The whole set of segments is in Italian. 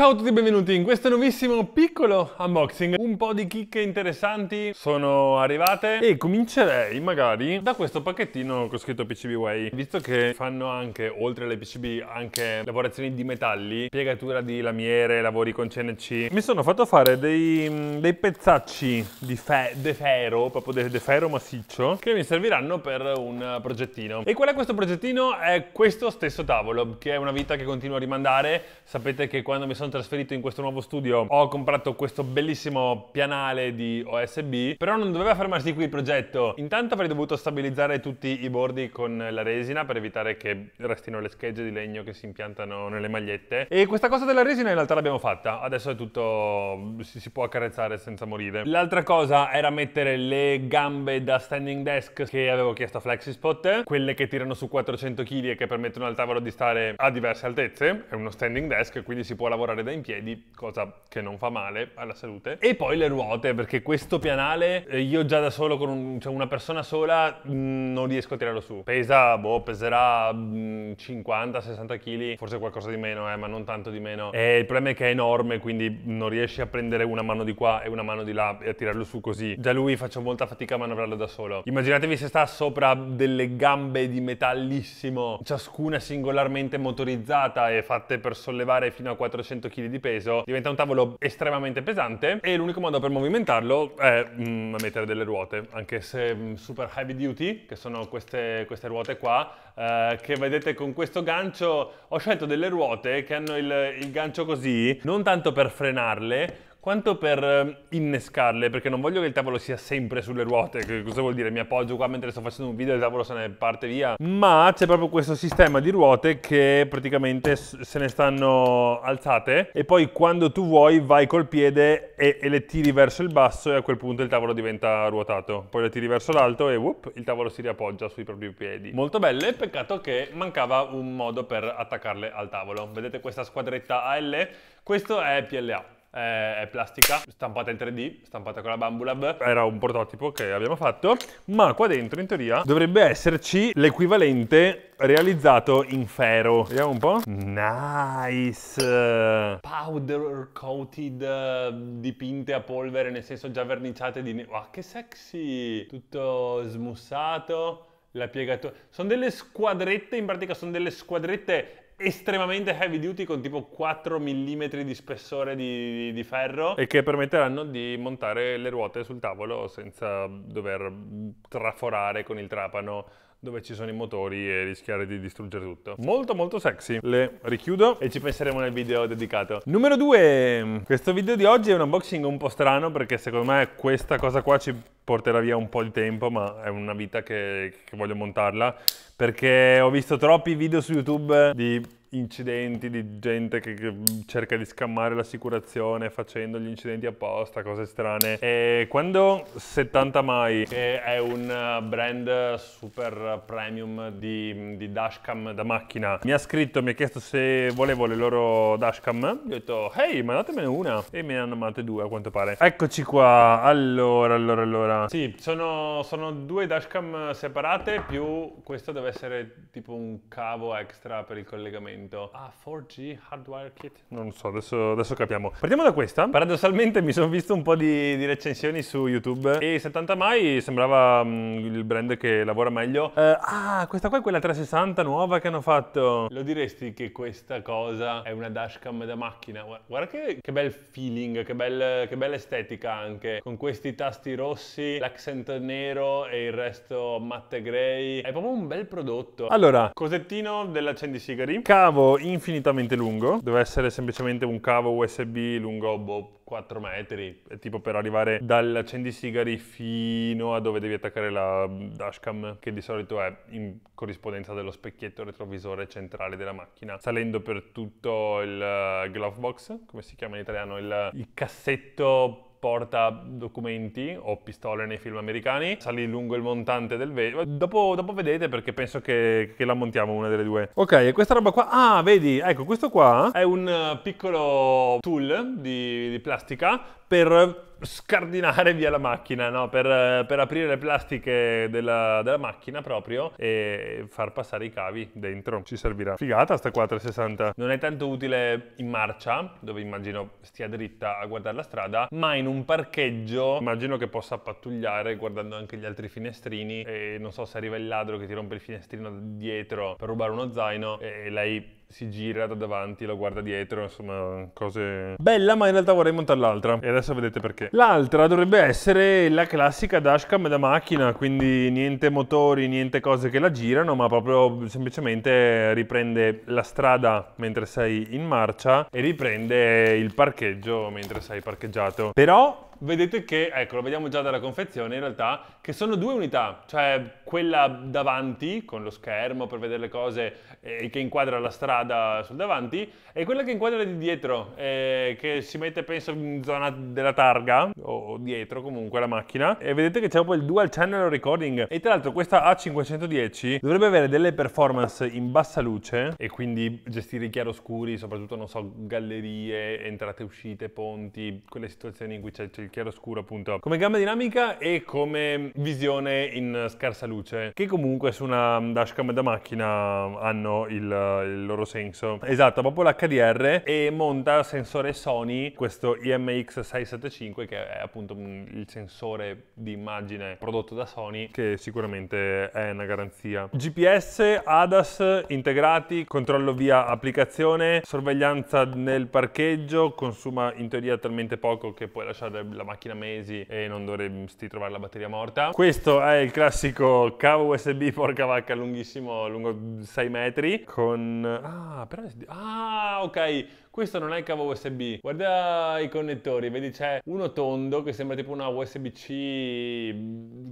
Ciao a tutti e benvenuti in questo nuovissimo piccolo unboxing. Un po' di chicche interessanti sono arrivate e comincerei magari da questo pacchettino che ho scritto Way. Visto che fanno anche, oltre alle PCB, anche lavorazioni di metalli, piegatura di lamiere, lavori con CNC, mi sono fatto fare dei, mm, dei pezzacci di fe, ferro, proprio di ferro massiccio, che mi serviranno per un progettino. E qual è questo progettino? È questo stesso tavolo, che è una vita che continuo a rimandare. Sapete che quando mi sono sono trasferito in questo nuovo studio ho comprato questo bellissimo pianale di OSB, però non doveva fermarsi qui il progetto. Intanto avrei dovuto stabilizzare tutti i bordi con la resina per evitare che restino le schegge di legno che si impiantano nelle magliette. E questa cosa della resina in realtà l'abbiamo fatta, adesso è tutto... si può accarezzare senza morire. L'altra cosa era mettere le gambe da standing desk che avevo chiesto a FlexiSpot, quelle che tirano su 400 kg e che permettono al tavolo di stare a diverse altezze, è uno standing desk quindi si può lavorare da in piedi, cosa che non fa male alla salute. E poi le ruote, perché questo pianale eh, io già da solo con un, cioè una persona sola mm, non riesco a tirarlo su. Pesa, boh, peserà 50-60 mm, kg, forse qualcosa di meno, eh, ma non tanto di meno. E eh, il problema è che è enorme, quindi non riesci a prendere una mano di qua e una mano di là e a tirarlo su così. Già lui faccio molta fatica a manovrarlo da solo. Immaginatevi se sta sopra delle gambe di metallissimo, ciascuna singolarmente motorizzata e fatte per sollevare fino a 400 200 kg di peso, diventa un tavolo estremamente pesante e l'unico modo per movimentarlo è mm, mettere delle ruote, anche se mm, super heavy duty, che sono queste, queste ruote qua, eh, che vedete con questo gancio, ho scelto delle ruote che hanno il, il gancio così, non tanto per frenarle, quanto per ehm, innescarle, perché non voglio che il tavolo sia sempre sulle ruote, che cosa vuol dire? Mi appoggio qua mentre sto facendo un video e il tavolo se ne parte via, ma c'è proprio questo sistema di ruote che praticamente se ne stanno alzate e poi quando tu vuoi vai col piede e, e le tiri verso il basso e a quel punto il tavolo diventa ruotato, poi le tiri verso l'alto e whoop, il tavolo si riappoggia sui propri piedi. Molto belle, peccato che mancava un modo per attaccarle al tavolo. Vedete questa squadretta AL? Questo è PLA. Eh, è plastica, stampata in 3D, stampata con la Bambulab. Era un prototipo che abbiamo fatto, ma qua dentro in teoria dovrebbe esserci l'equivalente realizzato in ferro. Vediamo un po'. Nice! Powder coated, eh, dipinte a polvere, nel senso già verniciate di... Wow, che sexy! Tutto smussato la piegatura. Sono delle squadrette, in pratica sono delle squadrette estremamente heavy duty con tipo 4 mm di spessore di, di, ferro e che permetteranno di montare le ruote sul tavolo senza dover traforare con il trapano dove ci sono i motori e rischiare di distruggere tutto. Molto molto sexy. Le richiudo e ci penseremo nel video dedicato. Numero 2. Questo video di oggi è un unboxing un po' strano perché secondo me questa cosa qua ci porterà via un po' di tempo, ma è una vita che, che voglio montarla, perché ho visto troppi video su YouTube di incidenti, di gente che, che, cerca di scammare l'assicurazione facendo gli incidenti apposta, cose strane. E quando 70 Mai, che è un brand super premium di, di dashcam da macchina, mi ha scritto, mi ha chiesto se volevo le loro dashcam, gli ho detto, hey, mandatemene una. E me ne hanno mandate due a quanto pare. Eccoci qua, allora, allora, allora. Sì, sono, sono due dashcam separate più questo deve essere tipo un cavo extra per il collegamento. Ah, 4G hardware kit? Non so, adesso, adesso capiamo. Partiamo da questa. Paradossalmente mi sono visto un po' di, di recensioni su YouTube e 70 mai sembrava mh, mm, il brand che lavora meglio. Uh, ah, questa qua è quella 360 nuova che hanno fatto. Lo diresti che questa cosa è una dashcam da macchina? Guarda, guarda che, che, bel feeling, che, bel, che bella estetica anche, con questi tasti rossi rossi, l'accent nero e il resto matte grey. È proprio un bel prodotto. Allora, cosettino dell'accendisigari, cavo infinitamente lungo, deve essere semplicemente un cavo USB lungo boh, 4 metri, tipo per arrivare dall'accendisigari fino a dove devi attaccare la dashcam, che di solito è in corrispondenza dello specchietto retrovisore centrale della macchina, salendo per tutto il eh, glove box, come si chiama in italiano, il, il cassetto porta documenti o pistole nei film americani, salì lungo il montante del vetro. Dopo, dopo, vedete perché penso che, che, la montiamo una delle due. Ok, e questa roba qua, ah vedi, ecco questo qua è un eh, piccolo tool di, di plastica per scardinare via la macchina, no? per, eh, per, aprire le plastiche della, della, macchina proprio e far passare i cavi dentro. Ci servirà. Figata sta 460. Non è tanto utile in marcia, dove immagino stia dritta a guardare la strada, ma in un parcheggio immagino che possa pattugliare guardando anche gli altri finestrini e non so se arriva il ladro che ti rompe il finestrino dietro per rubare uno zaino e lei si gira da davanti, la guarda dietro, insomma, cose... Bella, ma in realtà vorrei montare l'altra, e adesso vedete perché. L'altra dovrebbe essere la classica dashcam da macchina, quindi niente motori, niente cose che la girano, ma proprio semplicemente riprende la strada mentre sei in marcia e riprende il parcheggio mentre sei parcheggiato. Però vedete che, ecco, lo vediamo già dalla confezione in realtà, che sono due unità, cioè quella davanti con lo schermo per vedere le cose e eh, che inquadra la strada sul davanti e quella che inquadra di dietro, eh, che si mette penso in zona della targa o dietro comunque la macchina e vedete che c'è poi il dual channel recording e tra l'altro questa A510 dovrebbe avere delle performance in bassa luce e quindi gestire i chiaroscuri, soprattutto non so, gallerie, entrate e uscite, ponti, quelle situazioni in cui c'è il il chiaroscuro appunto come gamma dinamica e come visione in scarsa luce che comunque su una dashcam da macchina hanno il, il loro senso esatto proprio l'HDR e monta sensore Sony questo IMX675 che è appunto mm, il sensore di immagine prodotto da Sony che sicuramente è una garanzia GPS ADAS integrati controllo via applicazione sorveglianza nel parcheggio consuma in teoria talmente poco che puoi lasciare la macchina mesi e non dovresti trovare la batteria morta. Questo è il classico cavo USB porca vacca lunghissimo, lungo 6 metri, con... Ah, però... Ah, ok, questo non è il cavo USB. Guarda i connettori, vedi c'è uno tondo che sembra tipo una USB-C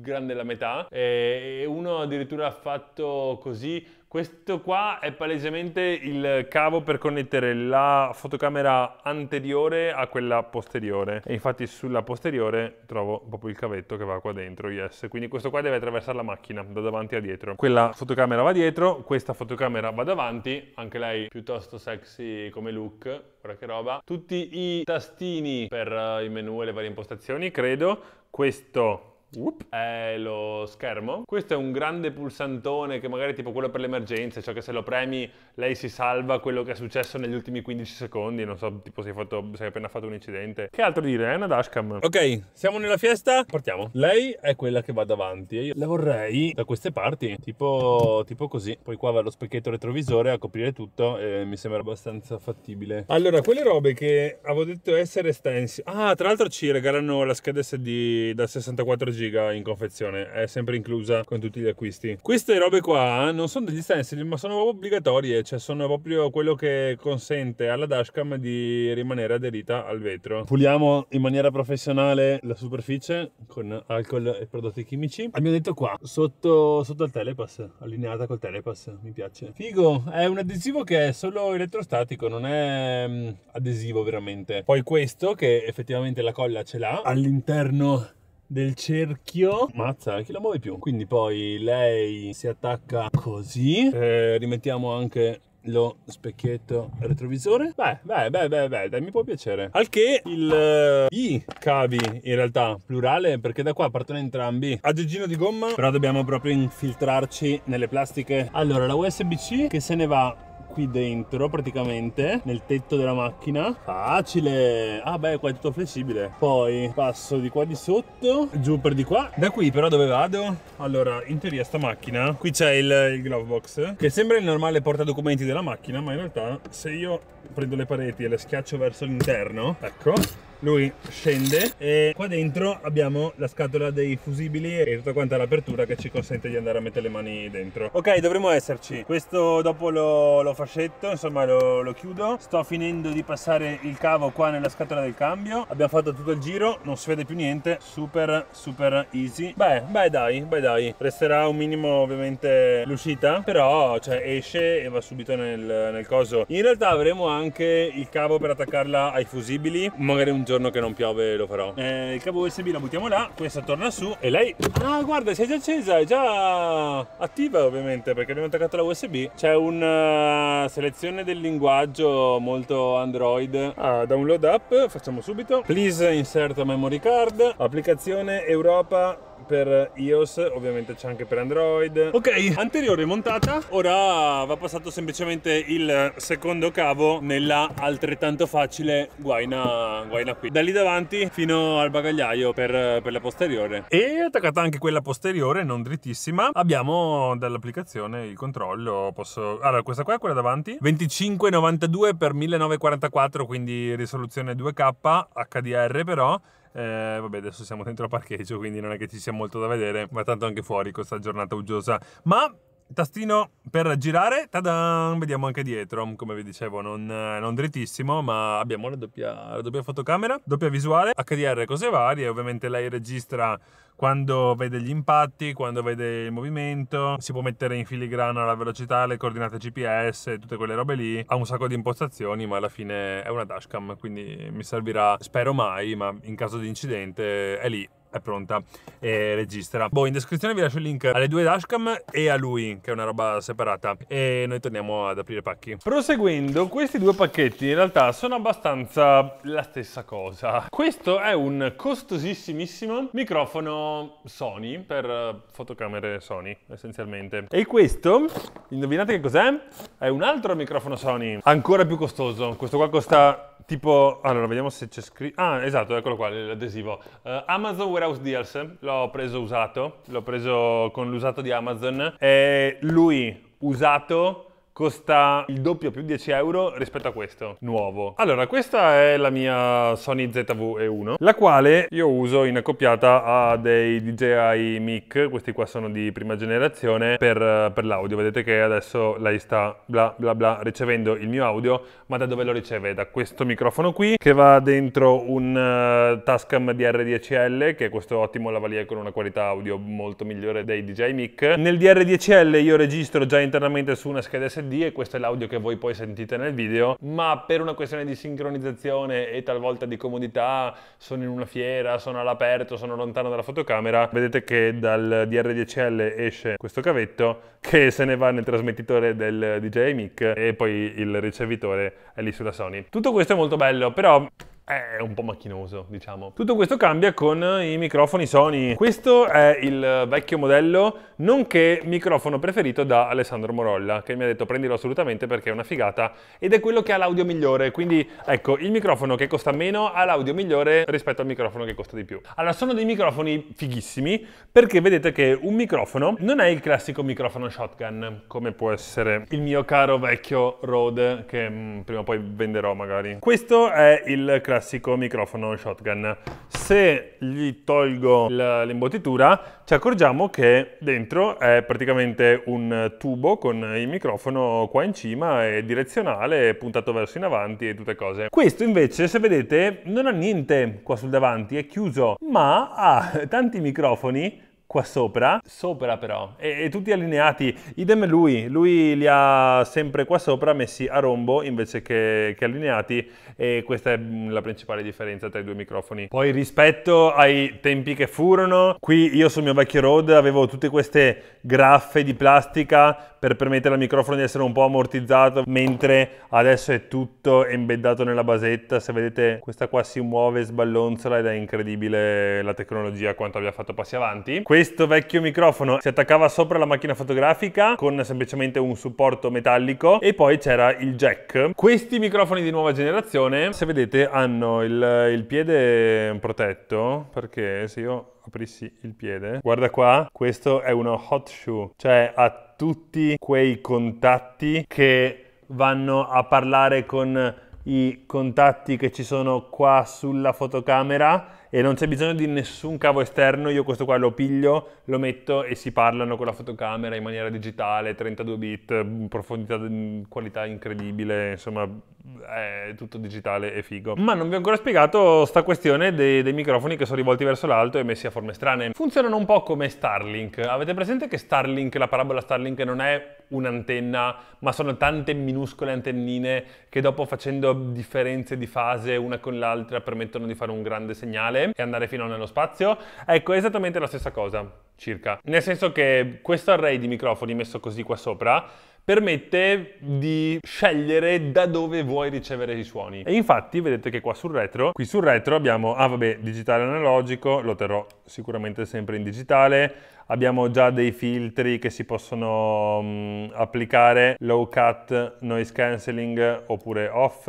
grande la metà e uno addirittura fatto così questo qua è palesemente il cavo per connettere la fotocamera anteriore a quella posteriore. E infatti sulla posteriore trovo proprio il cavetto che va qua dentro, yes. Quindi questo qua deve attraversare la macchina, da davanti a dietro. Quella fotocamera va dietro, questa fotocamera va davanti, anche lei piuttosto sexy come look, guarda che roba. Tutti i tastini per eh, i menu e le varie impostazioni, credo. Questo Whoop. è lo schermo. Questo è un grande pulsantone che magari è tipo quello per le emergenze, cioè che se lo premi lei si salva quello che è successo negli ultimi 15 secondi, non so, tipo sei, fatto, sei appena fatto un incidente. Che altro dire, è eh, una dashcam. Ok, siamo nella fiesta, partiamo. Lei è quella che va davanti e io la vorrei da queste parti, tipo, tipo così. Poi qua va lo specchietto retrovisore a coprire tutto e mi sembra abbastanza fattibile. Allora, quelle robe che avevo detto essere stensi Ah, tra l'altro ci regalano la scheda SD da 64 GB giga in confezione, è sempre inclusa con tutti gli acquisti. Queste robe qua non sono degli stencil, ma sono obbligatorie, cioè sono proprio quello che consente alla dashcam di rimanere aderita al vetro. Puliamo in maniera professionale la superficie con alcol e prodotti chimici. Abbiamo detto qua, sotto, sotto al telepass, allineata col telepass, mi piace. Figo, è un adesivo che è solo elettrostatico, non è mm, adesivo veramente. Poi questo che effettivamente la colla ce l'ha all'interno del cerchio. Mazza, chi la muove più? Quindi poi lei si attacca così. Eh, rimettiamo anche lo specchietto retrovisore. Beh, beh, beh, beh, beh, dai, mi può piacere. Al che il, uh, i cavi, in realtà, plurale, perché da qua partono entrambi. a Aggeggino di gomma, però dobbiamo proprio infiltrarci nelle plastiche. Allora, la USB-C che se ne va qui dentro praticamente, nel tetto della macchina. Facile! Ah beh, qua è tutto flessibile. Poi passo di qua di sotto, giù per di qua. Da qui però dove vado? Allora, in teoria sta macchina, qui c'è il, il glove box, che sembra il normale porta documenti della macchina, ma in realtà se io prendo le pareti e le schiaccio verso l'interno, ecco, lui scende e qua dentro abbiamo la scatola dei fusibili e tutta quanta l'apertura che ci consente di andare a mettere le mani dentro ok dovremmo esserci questo dopo lo, lo fascetto insomma lo, lo, chiudo sto finendo di passare il cavo qua nella scatola del cambio abbiamo fatto tutto il giro non si vede più niente super super easy beh beh dai beh dai resterà un minimo ovviamente l'uscita però cioè, esce e va subito nel, nel coso in realtà avremo anche il cavo per attaccarla ai fusibili magari un giorno che non piove lo farò. Eh, il cavo USB la buttiamo là, questa torna su e lei... Ah, guarda, si è già accesa, è già attiva ovviamente perché abbiamo attaccato la USB. C'è una eh, selezione del linguaggio molto Android. Ah, download app, facciamo subito. Please insert memory card, applicazione Europa per iOS, ovviamente c'è anche per Android. Ok, anteriore montata, ora va passato semplicemente il secondo cavo nella altrettanto facile guaina, guaina qui. Da lì davanti fino al bagagliaio per, per la posteriore. E attaccata anche quella posteriore, non drittissima, abbiamo dall'applicazione il controllo. Posso... Allora, questa qua è quella davanti, 2592 x 1944, quindi risoluzione 2K, HDR però, eh, vabbè, adesso siamo dentro a parcheggio, quindi non è che ci sia molto da vedere, ma tanto anche fuori questa giornata uggiosa. Ma tastino per girare, tadam, vediamo anche dietro, come vi dicevo, non, non drittissimo, ma abbiamo la doppia, la doppia, fotocamera, doppia visuale, HDR cose varie, ovviamente lei registra quando vede gli impatti, quando vede il movimento, si può mettere in filigrana la velocità, le coordinate GPS, tutte quelle robe lì, ha un sacco di impostazioni, ma alla fine è una dashcam, quindi mi servirà, spero mai, ma in caso di incidente è lì è pronta e registra. Boh, in descrizione vi lascio il link alle due dashcam e a lui, che è una roba separata. E noi torniamo ad aprire pacchi. Proseguendo, questi due pacchetti in realtà sono abbastanza la stessa cosa. Questo è un costosissimissimo microfono Sony per eh, fotocamere Sony, essenzialmente. E questo, indovinate che cos'è? È un altro microfono Sony, ancora più costoso. Questo qua costa tipo, allora vediamo se c'è scritto, ah esatto, eccolo qua l'adesivo, uh, Amazon Warehouse Deals, l'ho preso usato, l'ho preso con l'usato di Amazon, e lui usato costa il doppio più 10 euro rispetto a questo nuovo allora questa è la mia Sony ZV-E1 la quale io uso in accoppiata a dei DJI Mic questi qua sono di prima generazione per, per l'audio vedete che adesso lei sta bla bla bla ricevendo il mio audio ma da dove lo riceve? da questo microfono qui che va dentro un uh, Tascam DR10L che è questo ottimo lavalier con una qualità audio molto migliore dei DJI Mic nel DR10L io registro già internamente su una scheda SD SD e questo è l'audio che voi poi sentite nel video, ma per una questione di sincronizzazione e talvolta di comodità, sono in una fiera, sono all'aperto, sono lontano dalla fotocamera, vedete che dal DR10L esce questo cavetto che se ne va nel trasmettitore del DJI Mic e poi il ricevitore è lì sulla Sony. Tutto questo è molto bello, però è un po' macchinoso, diciamo. Tutto questo cambia con i microfoni Sony. Questo è il vecchio modello, nonché microfono preferito da Alessandro Morolla, che mi ha detto prendilo assolutamente perché è una figata ed è quello che ha l'audio migliore. Quindi, ecco, il microfono che costa meno ha l'audio migliore rispetto al microfono che costa di più. Allora, sono dei microfoni fighissimi perché vedete che un microfono non è il classico microfono shotgun, come può essere il mio caro vecchio Rode, che mh, mm, prima o poi venderò magari. Questo è il classico classico microfono shotgun. Se gli tolgo l'imbottitura ci accorgiamo che dentro è praticamente un tubo con il microfono qua in cima e direzionale, puntato verso in avanti e tutte cose. Questo invece se vedete non ha niente qua sul davanti, è chiuso, ma ha tanti microfoni qua sopra, sopra però, e, e, tutti allineati, idem lui, lui li ha sempre qua sopra messi a rombo invece che, che, allineati e questa è mm, la principale differenza tra i due microfoni. Poi rispetto ai tempi che furono, qui io sul mio vecchio Rode avevo tutte queste graffe di plastica per permettere al microfono di essere un po' ammortizzato, mentre adesso è tutto embeddato nella basetta, se vedete questa qua si muove, sballonzola ed è incredibile la tecnologia quanto abbia fatto passi avanti. Questo questo vecchio microfono si attaccava sopra la macchina fotografica con semplicemente un supporto metallico e poi c'era il jack. Questi microfoni di nuova generazione, se vedete, hanno il, il piede protetto perché se io aprissi il piede, guarda qua, questo è uno hot shoe, cioè ha tutti quei contatti che vanno a parlare con i contatti che ci sono qua sulla fotocamera e non c'è bisogno di nessun cavo esterno, io questo qua lo piglio, lo metto e si parlano con la fotocamera in maniera digitale, 32 bit, profondità, qualità incredibile, insomma Mm. è tutto digitale e figo. Ma non vi ho ancora spiegato sta questione dei, dei, microfoni che sono rivolti verso l'alto e messi a forme strane. Funzionano un po' come Starlink. Avete presente che Starlink, la parabola Starlink non è un'antenna, ma sono tante minuscole antennine che dopo facendo differenze di fase una con l'altra permettono di fare un grande segnale e andare fino nello spazio? Ecco, è esattamente la stessa cosa, circa. Nel senso che questo array di microfoni messo così qua sopra permette di scegliere da dove vuoi ricevere i suoni. E infatti vedete che qua sul retro, qui sul retro abbiamo, ah vabbè, digitale analogico, lo terrò sicuramente sempre in digitale, abbiamo già dei filtri che si possono mh, mm, applicare, low cut, noise cancelling oppure off,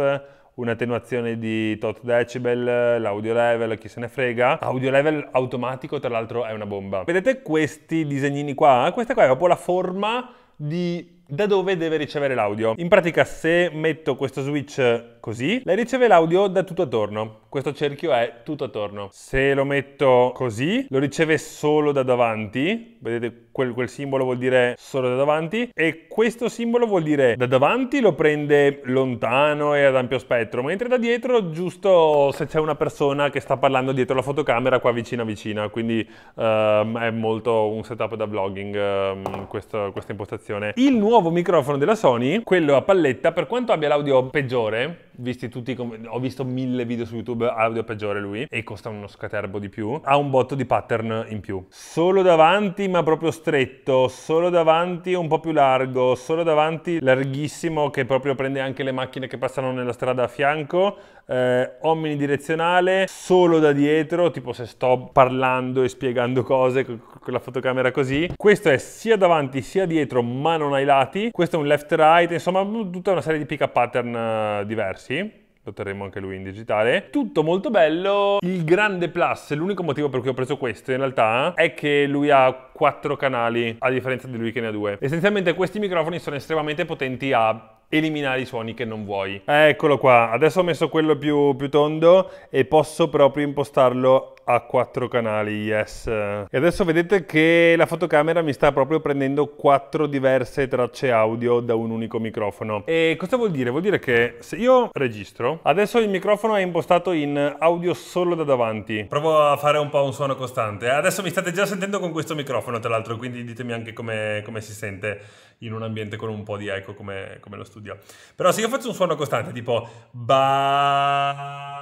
un'attenuazione di tot decibel, l'audio level, chi se ne frega. Audio level automatico, tra l'altro, è una bomba. Vedete questi disegnini qua? Questa qua è proprio la forma di da dove deve ricevere l'audio. In pratica se metto questo switch così, lei riceve l'audio da tutto attorno. Questo cerchio è tutto attorno. Se lo metto così, lo riceve solo da davanti. Vedete, quel, quel simbolo vuol dire solo da davanti. E questo simbolo vuol dire da davanti lo prende lontano e ad ampio spettro, mentre da dietro, giusto se c'è una persona che sta parlando dietro la fotocamera, qua vicina vicina. Quindi um, è molto un setup da vlogging um, ehm, questo, questa impostazione. Il nuovo microfono della Sony, quello a palletta, per quanto abbia l'audio peggiore, visti tutti, ho visto mille video su YouTube, audio peggiore lui e costa uno scaterbo di più. Ha un botto di pattern in più. Solo davanti ma proprio stretto, solo davanti un po' più largo, solo davanti larghissimo che proprio prende anche le macchine che passano nella strada a fianco, eh, omnidirezionale, solo da dietro, tipo se sto parlando e spiegando cose con la fotocamera così. Questo è sia davanti sia dietro ma non ai lati. Questo è un left right, insomma tutta una serie di pick up pattern eh, diversi sì lo terremo anche lui in digitale. Tutto molto bello. Il grande plus, l'unico motivo per cui ho preso questo in realtà, è che lui ha quattro canali, a differenza di lui che ne ha due. Essenzialmente questi microfoni sono estremamente potenti a eliminare i suoni che non vuoi. Eccolo qua, adesso ho messo quello più, più tondo e posso proprio impostarlo a quattro canali, yes. E adesso vedete che la fotocamera mi sta proprio prendendo quattro diverse tracce audio da un unico microfono. E cosa vuol dire? Vuol dire che se io registro, adesso il microfono è impostato in audio solo da davanti. Provo a fare un po' un suono costante. Adesso mi state già sentendo con questo microfono, tra l'altro, quindi ditemi anche come, come si sente in un ambiente con un po' di eco come, come lo studio. Però se io faccio un suono costante, tipo... Ba...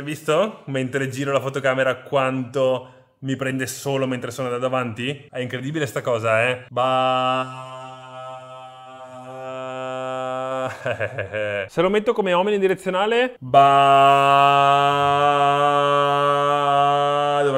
avete visto? Mentre giro la fotocamera quanto mi prende solo mentre sono da davanti? È incredibile sta cosa, eh? Ba... Se lo metto come omino in direzionale... Ba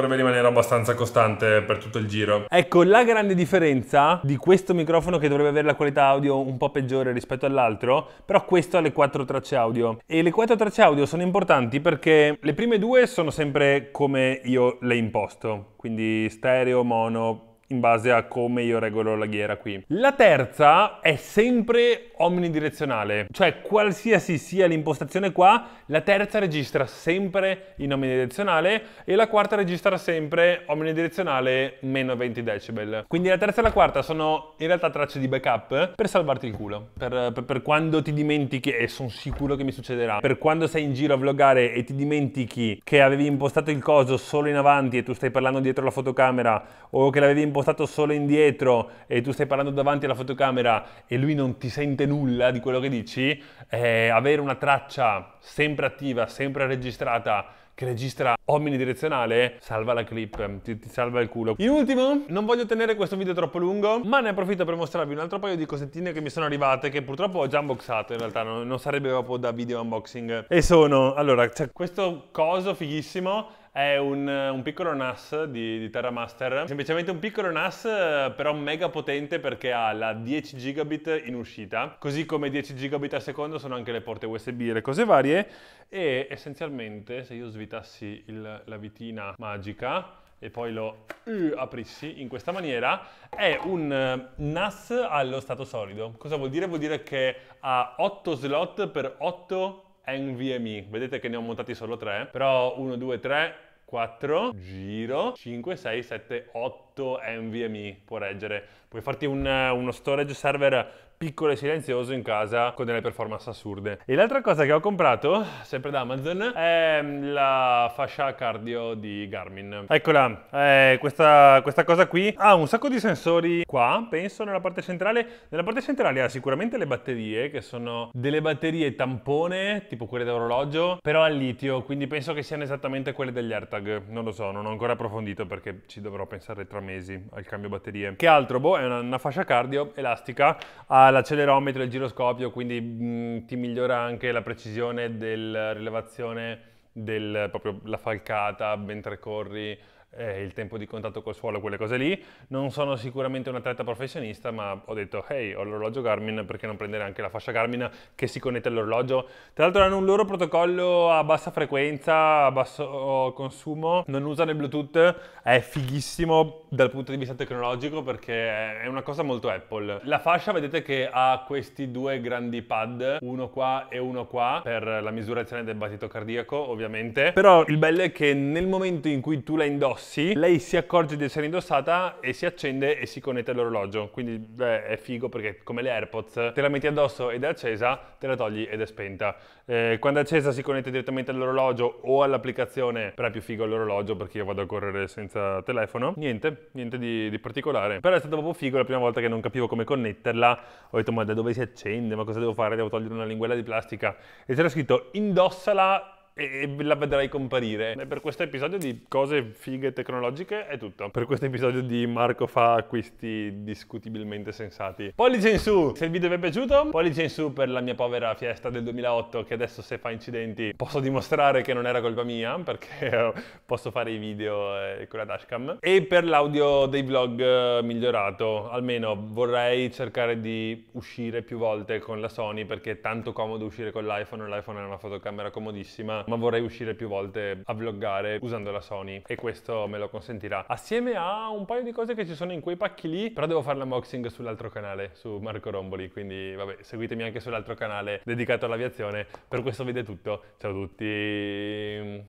dovrebbe rimanere abbastanza costante per tutto il giro. Ecco, la grande differenza di questo microfono che dovrebbe avere la qualità audio un po' peggiore rispetto all'altro, però questo ha le quattro tracce audio. E le quattro tracce audio sono importanti perché le prime due sono sempre come io le imposto, quindi stereo, mono, in base a come io regolo la ghiera qui. La terza è sempre omnidirezionale, cioè qualsiasi sia l'impostazione qua, la terza registra sempre in omnidirezionale e la quarta registra sempre omnidirezionale meno 20 decibel. Quindi la terza e la quarta sono in realtà tracce di backup per salvarti il culo, per, per, per quando ti dimentichi, e sono sicuro che mi succederà, per quando sei in giro a vloggare e ti dimentichi che avevi impostato il coso solo in avanti e tu stai parlando dietro la fotocamera o che l'avevi impostato impostato solo indietro e tu stai parlando davanti alla fotocamera e lui non ti sente nulla di quello che dici, eh, avere una traccia sempre attiva, sempre registrata, che registra omnidirezionale, salva la clip, ti, ti, salva il culo. In ultimo, non voglio tenere questo video troppo lungo, ma ne approfitto per mostrarvi un altro paio di cosettine che mi sono arrivate, che purtroppo ho già unboxato in realtà, non, non sarebbe proprio da video unboxing. E sono, allora, c'è questo coso fighissimo, è un, un piccolo NAS di, di, Terra Master, semplicemente un piccolo NAS eh, però mega potente perché ha la 10 gigabit in uscita, così come 10 gigabit al secondo sono anche le porte USB e le cose varie e essenzialmente se io svitassi il, la vitina magica e poi lo uh, aprissi in questa maniera, è un eh, NAS allo stato solido. Cosa vuol dire? Vuol dire che ha 8 slot per 8 NVMe. Vedete che ne ho montati solo 3, però 1, 2, 3 4, giro, 5, 6, 7, 8 NVMe può reggere. Puoi farti un, uno storage server piccolo e silenzioso in casa con delle performance assurde. E l'altra cosa che ho comprato, sempre da Amazon, è mm, la fascia cardio di Garmin. Eccola, eh, questa, questa cosa qui ha un sacco di sensori qua, penso, nella parte centrale. Nella parte centrale ha sicuramente le batterie, che sono delle batterie tampone, tipo quelle d'orologio, però al litio, quindi penso che siano esattamente quelle degli AirTag. Non lo so, non ho ancora approfondito perché ci dovrò pensare tra mesi al cambio batterie. Che altro? Boh, è una, una fascia cardio elastica, ha l'accelerometro e il giroscopio, quindi mh, mm, ti migliora anche la precisione della rilevazione della falcata mentre corri, eh, il tempo di contatto col suolo, quelle cose lì. Non sono sicuramente un atleta professionista, ma ho detto, hey, ho l'orologio Garmin, perché non prendere anche la fascia Garmin che si connette all'orologio? Tra l'altro hanno un loro protocollo a bassa frequenza, a basso consumo, non usano il Bluetooth, è fighissimo dal punto di vista tecnologico perché è una cosa molto Apple. La fascia vedete che ha questi due grandi pad, uno qua e uno qua, per la misurazione del battito cardiaco ovviamente, però il bello è che nel momento in cui tu la indossi, rossi, lei si accorge di essere indossata e si accende e si connette all'orologio. Quindi beh, è figo perché come le AirPods, te la metti addosso ed è accesa, te la togli ed è spenta. Eh, quando è accesa si connette direttamente all'orologio o all'applicazione, però è più figo l'orologio perché io vado a correre senza telefono. Niente, niente di, di particolare. Però è stato proprio figo la prima volta che non capivo come connetterla. Ho detto ma da dove si accende? Ma cosa devo fare? Devo togliere una linguella di plastica? E c'era scritto indossala e la vedrai comparire. E per questo episodio di cose fighe tecnologiche è tutto. Per questo episodio di Marco fa acquisti discutibilmente sensati. Pollice in su se il video vi è piaciuto, pollice in su per la mia povera fiesta del 2008 che adesso se fa incidenti posso dimostrare che non era colpa mia perché posso fare i video eh, con la dashcam e per l'audio dei vlog eh, migliorato, almeno vorrei cercare di uscire più volte con la Sony perché è tanto comodo uscire con l'iPhone, l'iPhone è una fotocamera comodissima ma vorrei uscire più volte a vloggare usando la Sony e questo me lo consentirà. Assieme a un paio di cose che ci sono in quei pacchi lì, però devo fare l'unboxing sull'altro canale, su Marco Romboli, quindi vabbè, seguitemi anche sull'altro canale dedicato all'aviazione. Per questo video è tutto, ciao a tutti!